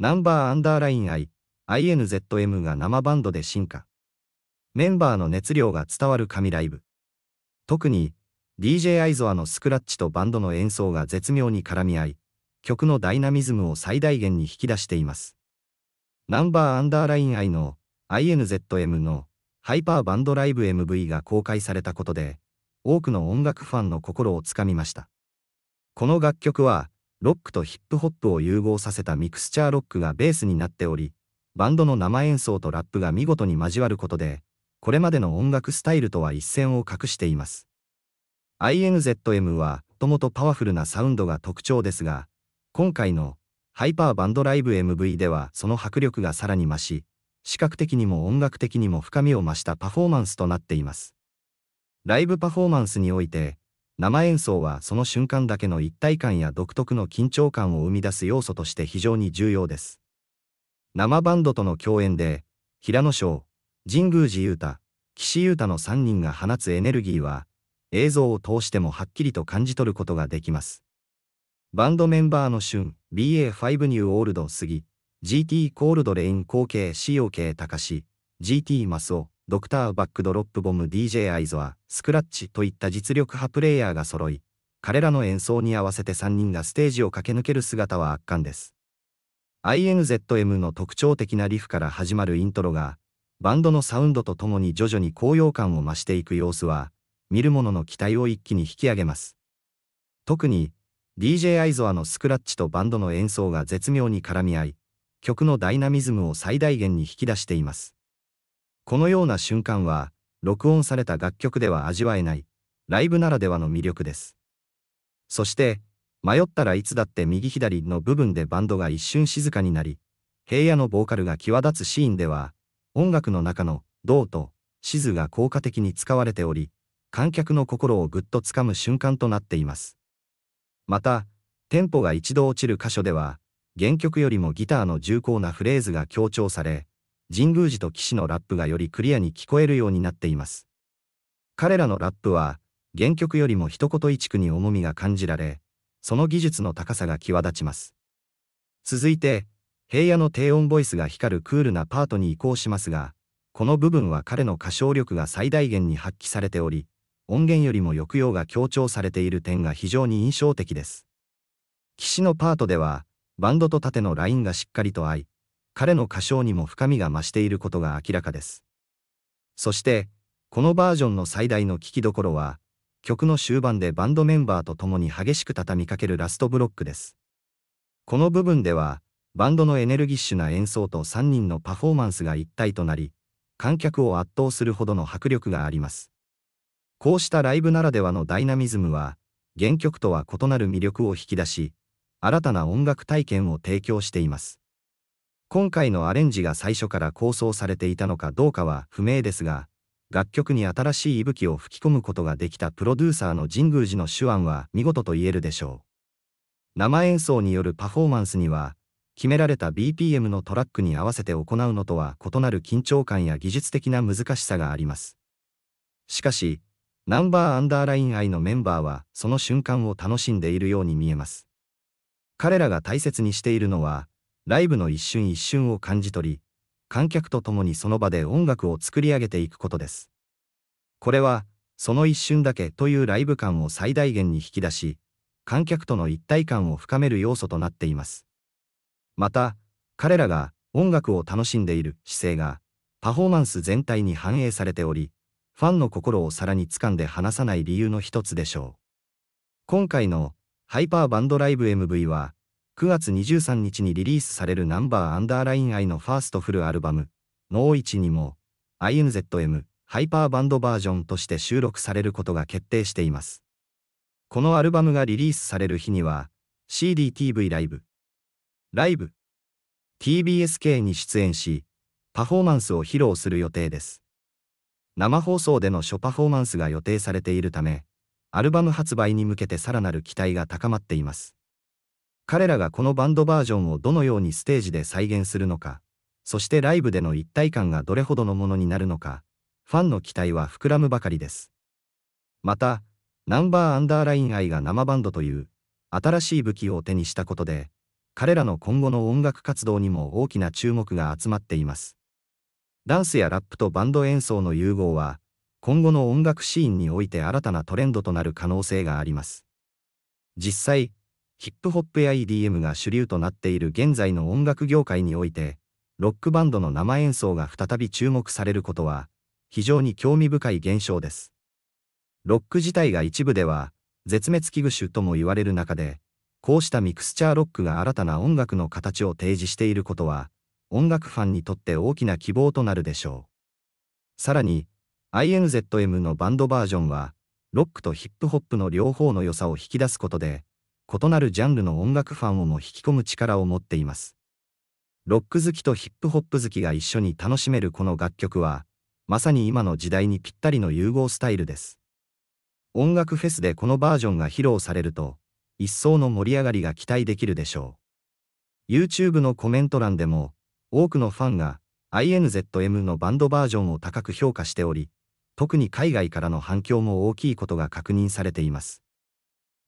ナンバーアンダーライン I、INZM が生バンドで進化。メンバーの熱量が伝わる神ライブ。特に、DJ アイゾアのスクラッチとバンドの演奏が絶妙に絡み合い、曲のダイナミズムを最大限に引き出しています。ナンバーアンダーライン I の INZM のハイパーバンドライブ MV が公開されたことで、多くの音楽ファンの心をつかみました。この楽曲は、ロックとヒップホップを融合させたミクスチャーロックがベースになっており、バンドの生演奏とラップが見事に交わることで、これまでの音楽スタイルとは一線を画しています。INZM は、もともとパワフルなサウンドが特徴ですが、今回のハイパーバンドライブ MV ではその迫力がさらに増し、視覚的にも音楽的にも深みを増したパフォーマンスとなっています。ライブパフォーマンスにおいて、生演奏はその瞬間だけの一体感や独特の緊張感を生み出す要素として非常に重要です。生バンドとの共演で、平野翔、神宮寺勇太、岸優太の3人が放つエネルギーは、映像を通してもはっきりと感じ取ることができます。バンドメンバーの旬、BA5 ニューオールド杉、GT コールドレイン後継 COK 高志、GT マスオ、ドクターバックドロップボム DJ アイゾア、スクラッチといった実力派プレイヤーが揃い、彼らの演奏に合わせて3人がステージを駆け抜ける姿は圧巻です。INZM の特徴的なリフから始まるイントロが、バンドのサウンドとともに徐々に高揚感を増していく様子は、見る者の期待を一気に引き上げます。特に、DJ アイゾアのスクラッチとバンドの演奏が絶妙に絡み合い、曲のダイナミズムを最大限に引き出しています。このような瞬間は、録音された楽曲では味わえない、ライブならではの魅力です。そして、迷ったらいつだって右左の部分でバンドが一瞬静かになり、平野のボーカルが際立つシーンでは、音楽の中の、銅と、静が効果的に使われており、観客の心をぐっとつかむ瞬間となっています。また、テンポが一度落ちる箇所では、原曲よりもギターの重厚なフレーズが強調され、神宮寺と騎士のラップがよりクリアに聞こえるようになっています。彼らのラップは、原曲よりも一言一句に重みが感じられ、その技術の高さが際立ちます。続いて、平野の低音ボイスが光るクールなパートに移行しますが、この部分は彼の歌唱力が最大限に発揮されており、音源よりも抑揚が強調されている点が非常に印象的です。騎士のパートでは、バンドと縦のラインがしっかりと合い、彼の歌唱にも深みが増していることが明らかです。そして、このバージョンの最大の聞きどころは、曲の終盤でバンドメンバーと共に激しく畳みかけるラストブロックです。この部分では、バンドのエネルギッシュな演奏と3人のパフォーマンスが一体となり、観客を圧倒するほどの迫力があります。こうしたライブならではのダイナミズムは、原曲とは異なる魅力を引き出し、新たな音楽体験を提供しています。今回のアレンジが最初から構想されていたのかどうかは不明ですが、楽曲に新しい息吹を吹き込むことができたプロデューサーの神宮寺の手腕は見事と言えるでしょう。生演奏によるパフォーマンスには、決められた BPM のトラックに合わせて行うのとは異なる緊張感や技術的な難しさがあります。しかし、ナンバーアンダーライン愛のメンバーはその瞬間を楽しんでいるように見えます。彼らが大切にしているのは、ライブの一瞬一瞬を感じ取り、観客と共にその場で音楽を作り上げていくことです。これは、その一瞬だけというライブ感を最大限に引き出し、観客との一体感を深める要素となっています。また、彼らが音楽を楽しんでいる姿勢が、パフォーマンス全体に反映されており、ファンの心をさらに掴んで離さない理由の一つでしょう。今回のハイパーバンドライブ MV は、9月23日にリリースされるナンバーアンダーライン I のファーストフルアルバム、ノーイにも、INZM ハイパーバンドバージョンとして収録されることが決定しています。このアルバムがリリースされる日には、CDTV ライブ、ライブ、TBSK に出演し、パフォーマンスを披露する予定です。生放送での初パフォーマンスが予定されているため、アルバム発売に向けてさらなる期待が高まっています。彼らがこのバンドバージョンをどのようにステージで再現するのか、そしてライブでの一体感がどれほどのものになるのか、ファンの期待は膨らむばかりです。また、ナンバーアンダーライン愛が生バンドという新しい武器を手にしたことで、彼らの今後の音楽活動にも大きな注目が集まっています。ダンスやラップとバンド演奏の融合は、今後の音楽シーンにおいて新たなトレンドとなる可能性があります。実際、ヒップホップや EDM が主流となっている現在の音楽業界において、ロックバンドの生演奏が再び注目されることは、非常に興味深い現象です。ロック自体が一部では、絶滅危惧種とも言われる中で、こうしたミクスチャーロックが新たな音楽の形を提示していることは、音楽ファンにとって大きな希望となるでしょう。さらに、INZM のバンドバージョンは、ロックとヒップホップの両方の良さを引き出すことで、異なるジャンルの音楽ファンをも引き込む力を持っています。ロック好きとヒップホップ好きが一緒に楽しめるこの楽曲は、まさに今の時代にぴったりの融合スタイルです。音楽フェスでこのバージョンが披露されると、一層の盛り上がりが期待できるでしょう。YouTube のコメント欄でも、多くのファンが INZM のバンドバージョンを高く評価しており、特に海外からの反響も大きいことが確認されています。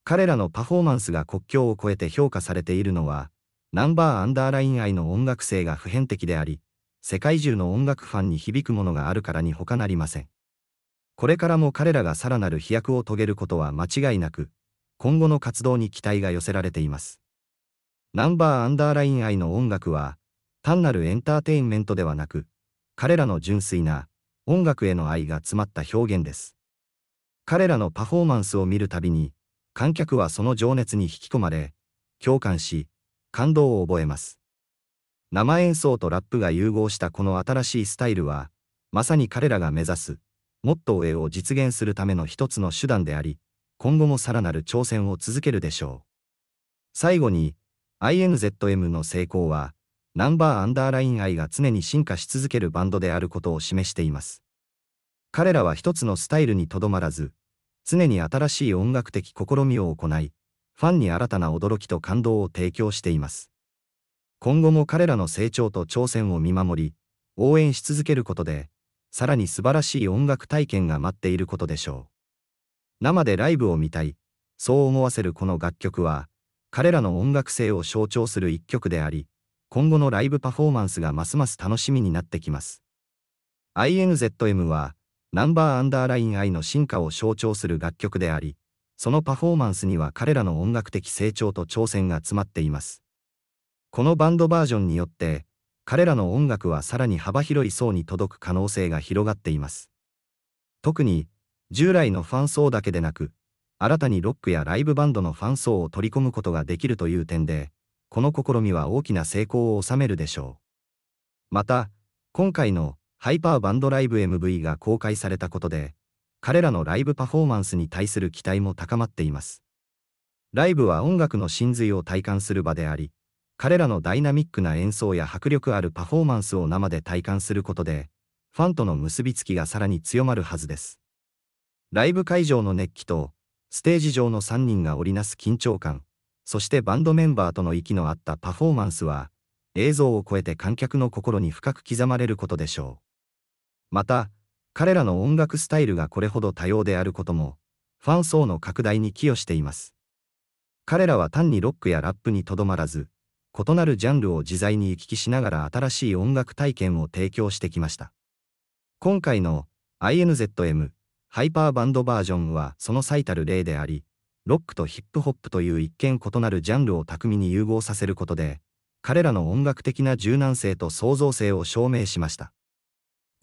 彼らのパフォーマンスが国境を越えて評価されているのは、ナンバーアンダーライン愛の音楽性が普遍的であり、世界中の音楽ファンに響くものがあるからに他なりません。これからも彼らがさらなる飛躍を遂げることは間違いなく、今後の活動に期待が寄せられています。ナンバーアンダーライン愛の音楽は、単なるエンターテインメントではなく、彼らの純粋な音楽への愛が詰まった表現です。彼らのパフォーマンスを見るたびに、観客はその情熱に引き込まれ、共感し、感動を覚えます。生演奏とラップが融合したこの新しいスタイルは、まさに彼らが目指す、もっと上を実現するための一つの手段であり、今後もさらなる挑戦を続けるでしょう。最後に、INZM の成功は、ナンバーアンダーライン愛が常に進化し続けるバンドであることを示しています。彼らは一つのスタイルにとどまらず、常に新しい音楽的試みを行い、ファンに新たな驚きと感動を提供しています。今後も彼らの成長と挑戦を見守り、応援し続けることで、さらに素晴らしい音楽体験が待っていることでしょう。生でライブを見たい、そう思わせるこの楽曲は、彼らの音楽性を象徴する一曲であり、今後のライブパフォーマンスがますます楽しみになってきます。INZM は、ナンバーアンダーライン愛の進化を象徴する楽曲であり、そのパフォーマンスには彼らの音楽的成長と挑戦が詰まっています。このバンドバージョンによって、彼らの音楽はさらに幅広い層に届く可能性が広がっています。特に、従来のファン層だけでなく、新たにロックやライブバンドのファン層を取り込むことができるという点で、この試みは大きな成功を収めるでしょう。また、今回のハイパーバンドライブ MV が公開されたことで、彼らのライブパフォーマンスに対する期待も高まっています。ライブは音楽の真髄を体感する場であり、彼らのダイナミックな演奏や迫力あるパフォーマンスを生で体感することで、ファンとの結びつきがさらに強まるはずです。ライブ会場の熱気と、ステージ上の3人が織りなす緊張感、そしてバンドメンバーとの息の合ったパフォーマンスは、映像を超えて観客の心に深く刻まれることでしょう。また、彼らの音楽スタイルがこれほど多様であることも、ファン層の拡大に寄与しています。彼らは単にロックやラップにとどまらず、異なるジャンルを自在に行き来しながら新しい音楽体験を提供してきました。今回の INZM ハイパーバンドバージョンはその最たる例であり、ロックとヒップホップという一見異なるジャンルを巧みに融合させることで、彼らの音楽的な柔軟性と創造性を証明しました。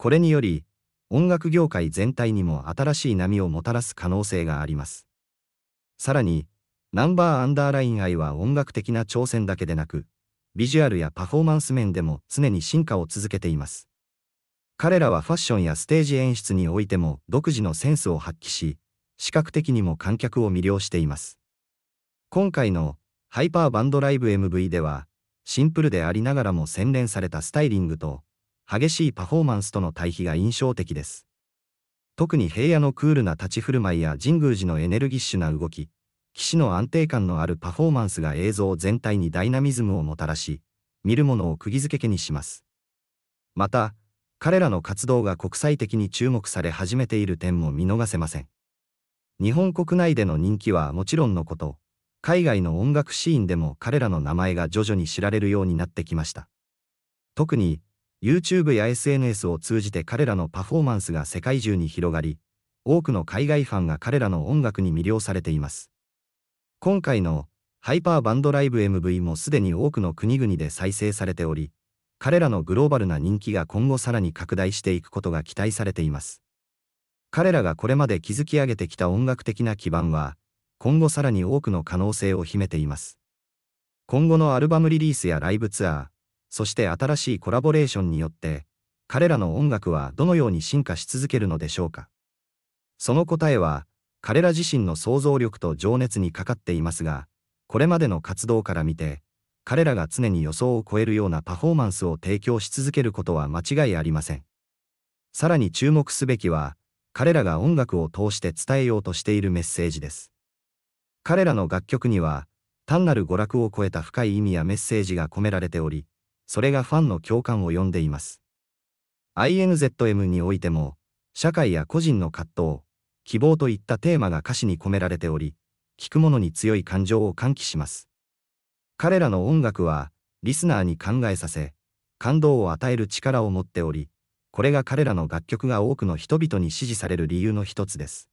これにより、音楽業界全体にも新しい波をもたらす可能性があります。さらに、ナンバーアンダーライン愛は音楽的な挑戦だけでなく、ビジュアルやパフォーマンス面でも常に進化を続けています。彼らはファッションやステージ演出においても独自のセンスを発揮し、視覚的にも観客を魅了しています。今回のハイパーバンドライブ MV では、シンプルでありながらも洗練されたスタイリングと激しいパフォーマンスとの対比が印象的です。特に平野のクールな立ち振る舞いや神宮寺のエネルギッシュな動き、騎士の安定感のあるパフォーマンスが映像全体にダイナミズムをもたらし、見るものを釘付けにします。また、彼らの活動が国際的に注目され始めている点も見逃せません。日本国内での人気はもちろんのこと、海外の音楽シーンでも彼らの名前が徐々に知られるようになってきました。特に、YouTube や SNS を通じて彼らのパフォーマンスが世界中に広がり、多くの海外ファンが彼らの音楽に魅了されています。今回のハイパーバンドライブ MV もすでに多くの国々で再生されており、彼らのグローバルな人気が今後さらに拡大していくことが期待されています。彼らがこれまで築き上げてきた音楽的な基盤は、今後さらに多くの可能性を秘めています。今後のアルバムリリースやライブツアー、そして新しいコラボレーションによって彼らの音楽はどのように進化し続けるのでしょうかその答えは彼ら自身の想像力と情熱にかかっていますがこれまでの活動から見て彼らが常に予想を超えるようなパフォーマンスを提供し続けることは間違いありませんさらに注目すべきは彼らが音楽を通して伝えようとしているメッセージです彼らの楽曲には単なる娯楽を超えた深い意味やメッセージが込められておりそれがファンの共感を呼んでいます。INZM においても、社会や個人の葛藤、希望といったテーマが歌詞に込められており、聴く者に強い感情を喚起します。彼らの音楽は、リスナーに考えさせ、感動を与える力を持っており、これが彼らの楽曲が多くの人々に支持される理由の一つです。